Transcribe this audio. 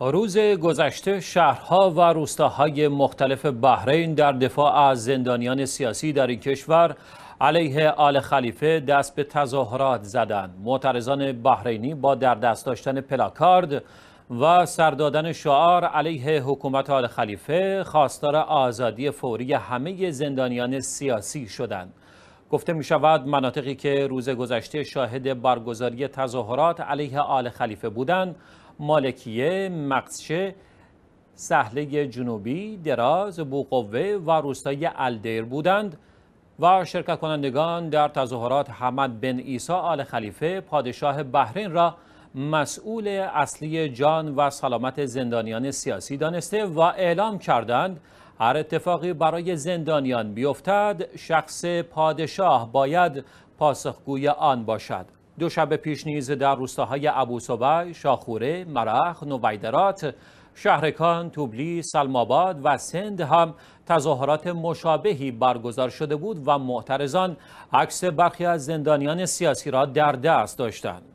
روز گذشته شهرها و روستاهای مختلف بحرین در دفاع از زندانیان سیاسی در این کشور علیه آل خلیفه دست به تظاهرات زدند. معترضان بحرینی با در دست داشتن پلاکارد و سردادن شعار علیه حکومت آل خلیفه خواستار آزادی فوری همه زندانیان سیاسی شدند. گفته می شود مناطقی که روز گذشته شاهد برگزاری تظاهرات علیه آل خلیفه بودند مالکیه، مقصشه، سهله جنوبی، دراز، بوقوه و روستای الدیر بودند و شرکت کنندگان در تظاهرات حمد بن عیسی آل خلیفه پادشاه بحرین را مسئول اصلی جان و سلامت زندانیان سیاسی دانسته و اعلام کردند هر اتفاقی برای زندانیان بیفتد شخص پادشاه باید پاسخگوی آن باشد دو شب پیش نیز در روستاهای ابوسبع، شاخوره، مرخ، نویدرات شهرکان، توبلی، سلماباد و سند هم تظاهرات مشابهی برگزار شده بود و معترضان عکس برخی از زندانیان سیاسی را در دست داشتند.